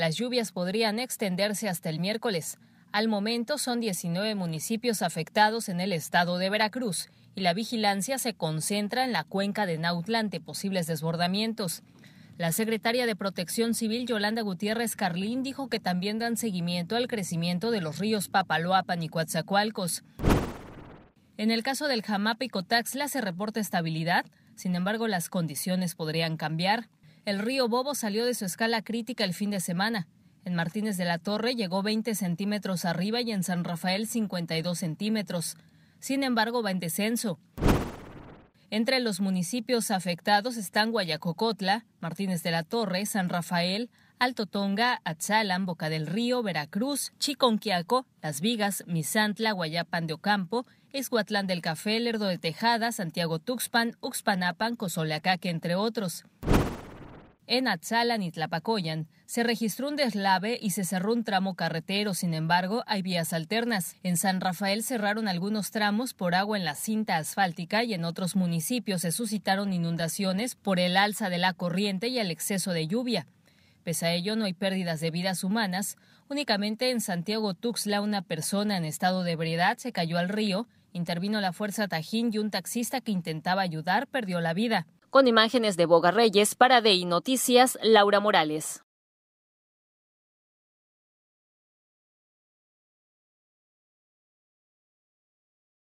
Las lluvias podrían extenderse hasta el miércoles. Al momento son 19 municipios afectados en el estado de Veracruz y la vigilancia se concentra en la cuenca de Nautla ante posibles desbordamientos. La secretaria de Protección Civil Yolanda Gutiérrez Carlín dijo que también dan seguimiento al crecimiento de los ríos Papaloapan y Coatzacoalcos. En el caso del Jamapa y Cotaxla se reporta estabilidad, sin embargo las condiciones podrían cambiar. El río Bobo salió de su escala crítica el fin de semana. En Martínez de la Torre llegó 20 centímetros arriba y en San Rafael 52 centímetros. Sin embargo, va en descenso. Entre los municipios afectados están Guayacocotla, Martínez de la Torre, San Rafael, Alto Tonga, Atzalan, Boca del Río, Veracruz, Chiconquiaco, Las Vigas, Misantla, Guayapan de Ocampo, Escuatlán del Café, Lerdo de Tejada, Santiago Tuxpan, Uxpanapan, Cozolacaque, entre otros. En Atzalan y Tlapacoyan se registró un deslave y se cerró un tramo carretero, sin embargo, hay vías alternas. En San Rafael cerraron algunos tramos por agua en la cinta asfáltica y en otros municipios se suscitaron inundaciones por el alza de la corriente y el exceso de lluvia. Pese a ello, no hay pérdidas de vidas humanas. Únicamente en Santiago Tuxla, una persona en estado de ebriedad se cayó al río, intervino la fuerza Tajín y un taxista que intentaba ayudar perdió la vida. Con imágenes de Boga Reyes para DI Noticias, Laura Morales.